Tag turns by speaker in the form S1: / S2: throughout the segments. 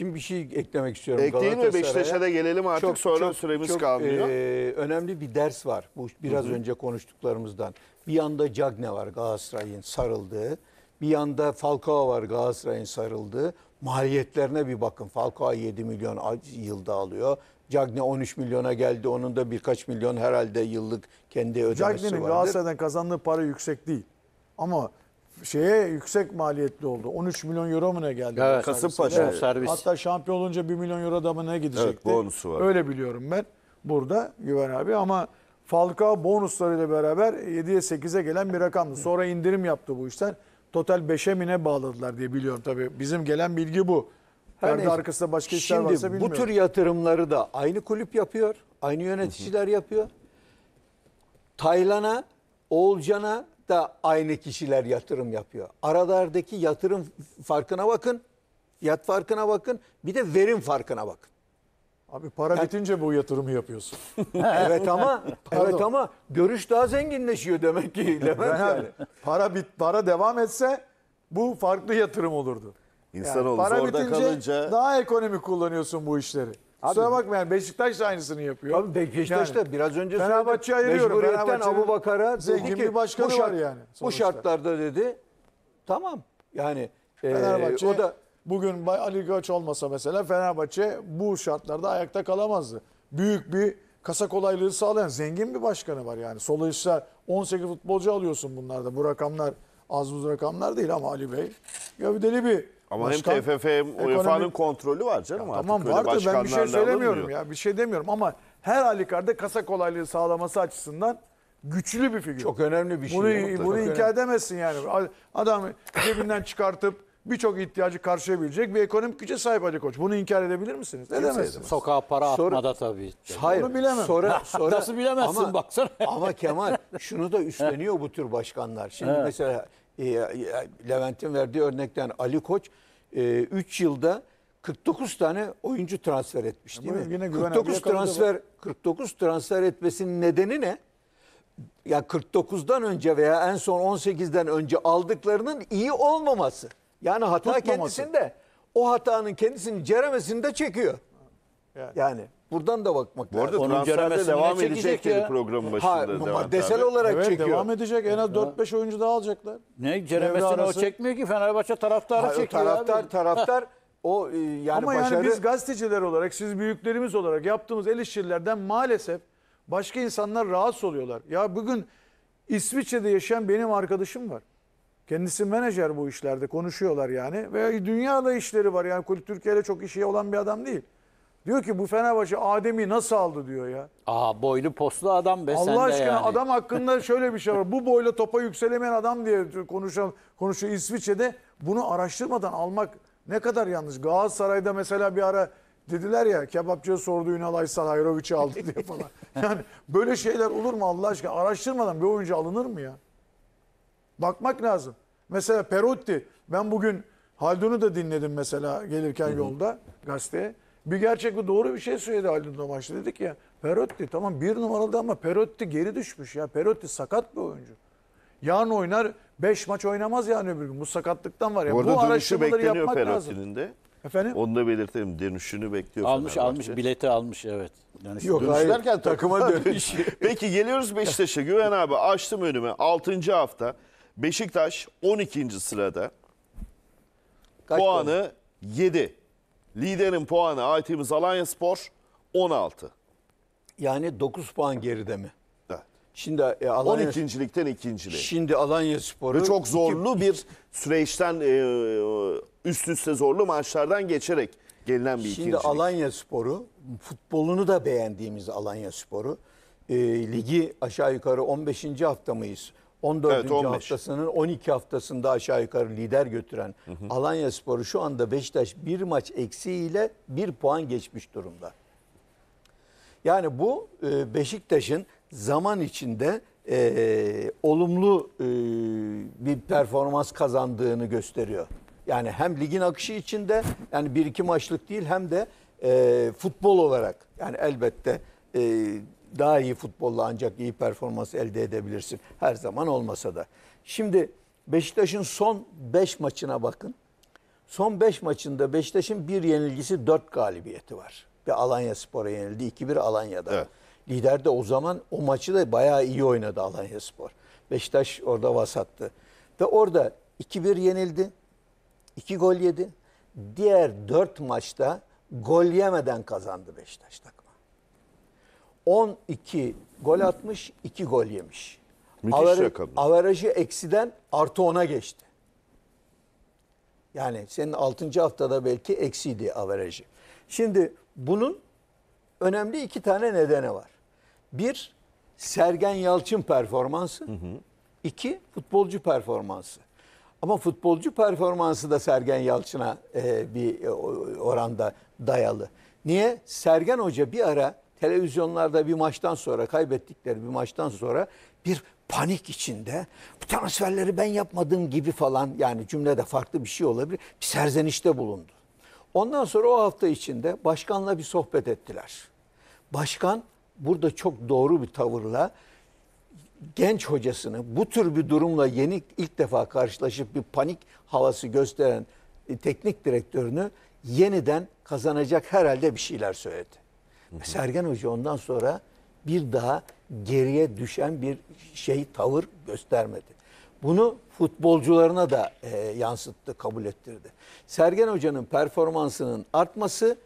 S1: Şimdi bir şey eklemek istiyorum. Ekleyin ve Beşiktaş'a da gelelim artık çok, sonra çok,
S2: süremiz çok, kalmıyor.
S1: E, önemli bir ders var bu biraz Hı-hı. önce konuştuklarımızdan. Bir yanda Cagne var Galatasaray'ın sarıldığı. Bir yanda Falcao var Galatasaray'ın sarıldığı. Maliyetlerine bir bakın. Falcao 7 milyon yılda alıyor. Cagne 13 milyona geldi. Onun da birkaç milyon herhalde yıllık kendi ödemesi Cagne'nin vardır. Galatasaray'dan
S2: kazandığı para yüksek değil. Ama şeye yüksek maliyetli oldu. 13 milyon euro mu ne geldi? Evet, Kasımpaşa. Evet. Servis. Hatta şampiyon olunca 1 milyon euro da mı ne gidecekti? Evet, bonusu var. Öyle biliyorum ben burada Güven abi ama Falcao bonuslarıyla beraber 7'ye 8'e gelen bir rakamdı. Sonra indirim yaptı bu işler. Total 5'e mi ne bağladılar diye biliyorum tabii. Bizim gelen bilgi bu. Her Perde arkasında başka işler şimdi, varsa bilmiyorum. Bu tür
S1: yatırımları da aynı kulüp yapıyor. Aynı yöneticiler yapıyor. Taylan'a, Oğulcan'a da aynı kişiler yatırım yapıyor. Aralardaki yatırım farkına bakın. Yat farkına bakın. Bir de verim farkına bakın. Abi para yani,
S2: bitince bu yatırımı yapıyorsun.
S1: evet ama evet ama görüş daha zenginleşiyor demek ki. Demek yani, yani.
S2: Para bit para devam etse bu farklı yatırım olurdu. İnsan yani, para zorda bitince kalınca daha ekonomik kullanıyorsun bu işleri. Kusura bakma yani Beşiktaş da aynısını yapıyor. Abi Beşiktaş da Yani biraz önce Fenerbahçe'yi söyledim. ayırıyorum. Mecburiyetten Abu Bakar'a zengin dedi ki bir başkanı bu, var şart- yani bu şartlarda dedi tamam yani e, Fenerbahçe o da bugün Bay Ali Koç olmasa mesela Fenerbahçe bu şartlarda ayakta kalamazdı. Büyük bir kasa kolaylığı sağlayan zengin bir başkanı var yani. Solu 18 futbolcu alıyorsun bunlarda. Bu rakamlar az buz rakamlar değil ama Ali Bey gövdeli bir ama Başkan, hem TFF e UEFA'nın kontrolü var canım ya Tamam var da ben bir şey söylemiyorum alınmıyor. ya. Bir şey demiyorum ama her halükarda kasa kolaylığı sağlaması açısından güçlü bir figür. Çok önemli bir şey. Bunu, mutlaka. bunu inkar edemezsin yani. Adam cebinden çıkartıp birçok ihtiyacı karşılayabilecek bir ekonomik güce sahip Ali Koç. Bunu inkar edebilir misiniz? Ne Sokağa para sonra, atmada tabii. Hayır. Bunu bilemem. Sonra, sonra, Nasıl bilemezsin ama, baksana. ama Kemal şunu da üstleniyor
S1: bu tür başkanlar. Şimdi evet. mesela e, e Levent'in verdiği örnekten Ali Koç e, ee, 3 yılda 49 tane oyuncu transfer etmiş değil mi? 49 transfer 49 transfer etmesinin nedeni ne? Ya 49'dan önce veya en son 18'den önce aldıklarının iyi olmaması. Yani hata Tutmaması. kendisinde. O hatanın kendisini ceremesini de çekiyor. Yani. yani. Buradan da bakmak Bu arada lazım. Onun transferde devam yine edecek dedi programın başında. Ha, Levent abi. maddesel olarak Evet çekiyor. devam edecek. En az 4-5 oyuncu daha alacaklar.
S2: Ne ceremesini o çekmiyor ki Fenerbahçe taraftarı Hayır, çekiyor taraftar abi. taraftar o e, yani Ama başarı yani biz gazeteciler olarak, siz büyüklerimiz olarak yaptığımız el işçilerden maalesef başka insanlar rahatsız oluyorlar. Ya bugün İsviçre'de yaşayan benim arkadaşım var. Kendisi menajer bu işlerde konuşuyorlar yani. Ve dünyada işleri var yani Kul- Türkiye'yle çok işi olan bir adam değil. Diyor ki bu Fenerbahçe Adem'i nasıl aldı diyor ya. Aa boylu poslu adam be Allah sen aşkına yani. adam hakkında şöyle bir şey var. Bu boyla topa yükselemeyen adam diye konuşan konuşuyor İsviçre'de. Bunu araştırmadan almak ne kadar yanlış. Galatasaray'da mesela bir ara dediler ya kebapçıya sordu Ünal Aysal Hayrovic'i aldı diye falan. Yani böyle şeyler olur mu Allah aşkına? Araştırmadan bir oyuncu alınır mı ya? Bakmak lazım. Mesela Perotti ben bugün Haldun'u da dinledim mesela gelirken yolda gazeteye. Bir gerçek bu doğru bir şey söyledi Aldo Domaçlı. Dedik ya Perotti tamam bir numaralı ama Perotti geri düşmüş ya. Perotti sakat bir oyuncu. Yarın oynar 5 maç oynamaz yani öbür gün. Bu sakatlıktan var ya. Bu, bu araştırmaları yapmak lazım. de. Efendim? Onu da belirtelim. Dönüşünü bekliyor. Almış almış bileti almış evet. Yani Yok hayır takıma dönüş. Peki geliyoruz Beşiktaş'a. Güven abi açtım önüme 6. hafta. Beşiktaş 12. sırada. Kaç puanı 7. Liderin puanı AYT'miz Alanya Spor 16.
S1: Yani 9 puan geride mi? Evet. Şimdi e, Alanya 12.likten ikinciliğe. Şimdi Alanya Sporu... Ve çok zorlu
S2: bir süreçten e, üst üste zorlu maçlardan geçerek
S1: gelinen bir ikincilik. Şimdi Alanya Sporu, futbolunu da beğendiğimiz Alanya Sporu. E, ligi aşağı yukarı 15. hafta mıyız? 14. Evet, 15. haftasının 12 haftasında aşağı yukarı lider götüren hı hı. Alanya Sporu şu anda Beşiktaş bir maç eksiğiyle bir puan geçmiş durumda. Yani bu e, Beşiktaş'ın zaman içinde e, olumlu e, bir performans kazandığını gösteriyor. Yani hem ligin akışı içinde yani bir iki maçlık değil hem de e, futbol olarak yani elbette e, daha iyi futbolla ancak iyi performans elde edebilirsin. Her zaman olmasa da. Şimdi Beşiktaş'ın son 5 maçına bakın. Son 5 maçında Beşiktaş'ın bir yenilgisi 4 galibiyeti var. Bir Alanya Spor'a yenildi. 2-1 Alanya'da. Evet. Lider de o zaman o maçı da bayağı iyi oynadı Alanya Spor. Beşiktaş orada vasattı. Ve orada 2-1 yenildi. 2 gol yedi. Diğer 4 maçta gol yemeden kazandı Beşiktaş takım. 12 gol atmış, 2 gol yemiş. Müthiş Avar rakamlar. Avarajı eksiden artı 10'a geçti. Yani senin 6. haftada belki eksiydi averajı. Şimdi bunun önemli iki tane nedeni var. Bir, Sergen Yalçın performansı. Hı hı. İki, futbolcu performansı. Ama futbolcu performansı da Sergen Yalçın'a e, bir e, oranda dayalı. Niye? Sergen Hoca bir ara televizyonlarda bir maçtan sonra kaybettikleri bir maçtan sonra bir panik içinde bu transferleri ben yapmadığım gibi falan yani cümlede farklı bir şey olabilir bir serzenişte bulundu. Ondan sonra o hafta içinde başkanla bir sohbet ettiler. Başkan burada çok doğru bir tavırla genç hocasını bu tür bir durumla yeni ilk defa karşılaşıp bir panik havası gösteren teknik direktörünü yeniden kazanacak herhalde bir şeyler söyledi. Hı hı. Sergen Hoca ondan sonra bir daha geriye düşen bir şey tavır göstermedi. Bunu futbolcularına da e, yansıttı, kabul ettirdi. Sergen Hoca'nın performansının artması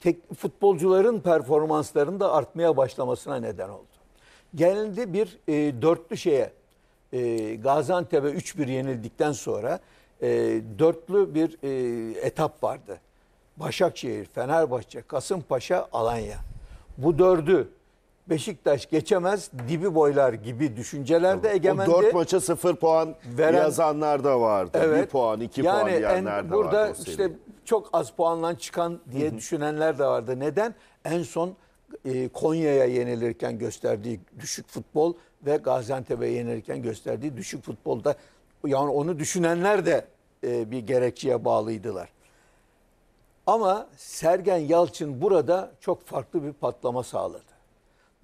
S1: tek, futbolcuların performanslarının da artmaya başlamasına neden oldu. Geldi bir e, dörtlü şeye e, Gaziantep'e 3-1 yenildikten sonra e, dörtlü bir e, etap vardı. Başakşehir, Fenerbahçe, Kasımpaşa, Alanya. Bu dördü Beşiktaş geçemez dibi boylar gibi düşüncelerde de egemendi. O 4 maça
S2: sıfır puan veren, yazanlar da
S1: vardı. Evet, 1 puan iki yani puan diyenler en, de burada vardı. Burada işte çok az puanla çıkan diye Hı -hı. düşünenler de vardı. Neden? En son e, Konya'ya yenilirken gösterdiği düşük futbol ve Gaziantep'e yenilirken gösterdiği düşük futbolda yani onu düşünenler de e, bir gerekçeye bağlıydılar. Ama Sergen Yalçın burada çok farklı bir patlama sağladı.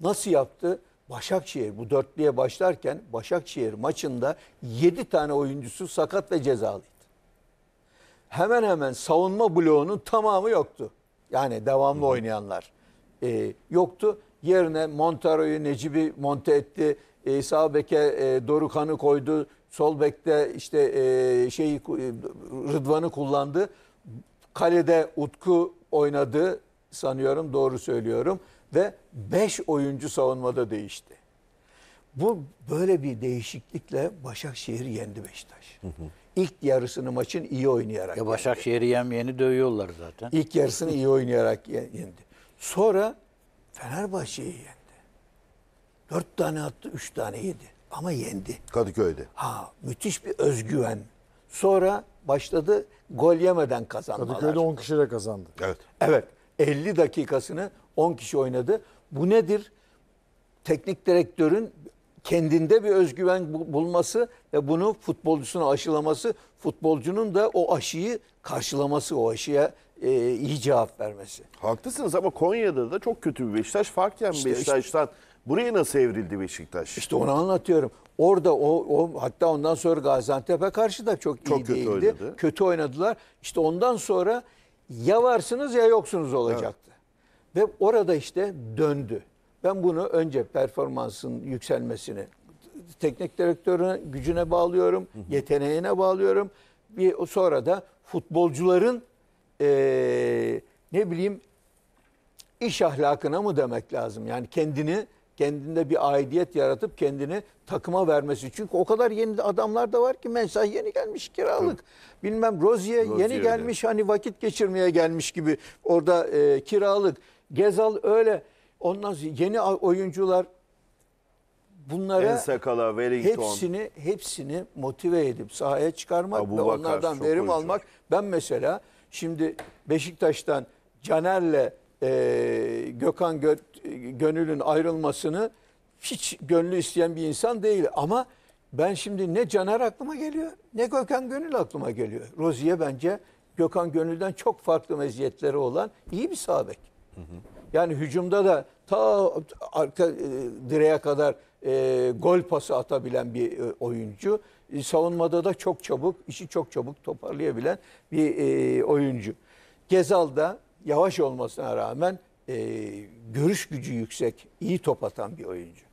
S1: Nasıl yaptı? Başakşehir bu dörtlüye başlarken Başakşehir maçında 7 tane oyuncusu sakat ve cezalıydı. Hemen hemen savunma bloğunun tamamı yoktu. Yani devamlı oynayanlar e, yoktu. Yerine Montaro'yu, Necibi monte etti. E, sağ beke e, Dorukan'ı koydu. Sol bekte işte e, şeyi e, Rıdvan'ı kullandı Kalede Utku oynadı sanıyorum doğru söylüyorum ve 5 oyuncu savunmada değişti. Bu böyle bir değişiklikle Başakşehir yendi Beşiktaş. Hı hı. İlk yarısını maçın iyi oynayarak. Ya
S2: Başakşehir'i yemyeni dövüyorlar zaten. İlk
S1: yarısını iyi oynayarak yendi. Sonra Fenerbahçe'yi yendi. Dört tane attı, üç tane yedi. Ama yendi. Kadıköy'de. Ha, müthiş bir özgüven. Sonra başladı. Gol yemeden kazanmalar. Kadıköy'de 10 kişiyle kazandı. Evet. Evet. 50 dakikasını 10 kişi oynadı. Bu nedir? Teknik direktörün kendinde bir özgüven bulması ve bunu futbolcusuna aşılaması, futbolcunun da o aşıyı karşılaması, o aşıya e, iyi cevap vermesi. Haklısınız ama Konya'da da çok kötü bir Beşiktaş. Farken işte, Beşiktaş'tan işte,
S2: buraya nasıl evrildi Beşiktaş? İşte
S1: onu anlatıyorum. Orada o, o hatta ondan sonra Gaziantep'e karşı da çok, çok iyi kötü değildi. Oynadı. Kötü oynadılar. İşte ondan sonra ya varsınız ya yoksunuz olacaktı. Evet. Ve orada işte döndü. Ben bunu önce performansın yükselmesini teknik direktörün gücüne bağlıyorum, yeteneğine bağlıyorum. Bir sonra da futbolcuların e, ne bileyim iş ahlakına mı demek lazım? Yani kendini kendinde bir aidiyet yaratıp kendini takıma vermesi. Çünkü o kadar yeni adamlar da var ki mesai yeni gelmiş kiralık. Hı. Bilmem Rozier, yeni gelmiş de. hani vakit geçirmeye gelmiş gibi orada e, kiralık. Gezal öyle. Ondan sonra yeni oyuncular bunlara
S2: Ensakala, hepsini
S1: hepsini motive edip sahaya çıkarmak Abu ve Bakar, onlardan verim oyuncu. almak. Ben mesela Şimdi Beşiktaş'tan Caner'le e, Gökhan Gö Gönül'ün ayrılmasını hiç gönlü isteyen bir insan değil. Ama ben şimdi ne Caner aklıma geliyor ne Gökhan Gönül aklıma geliyor. Rozi'ye bence Gökhan Gönül'den çok farklı meziyetleri olan iyi bir sağ Hı hı. Yani hücumda da ta arka e, direğe kadar e, gol pası atabilen bir e, oyuncu. E, savunmada da çok çabuk, işi çok çabuk toparlayabilen bir e, oyuncu. Gezal da yavaş olmasına rağmen e, görüş gücü yüksek, iyi top atan bir oyuncu.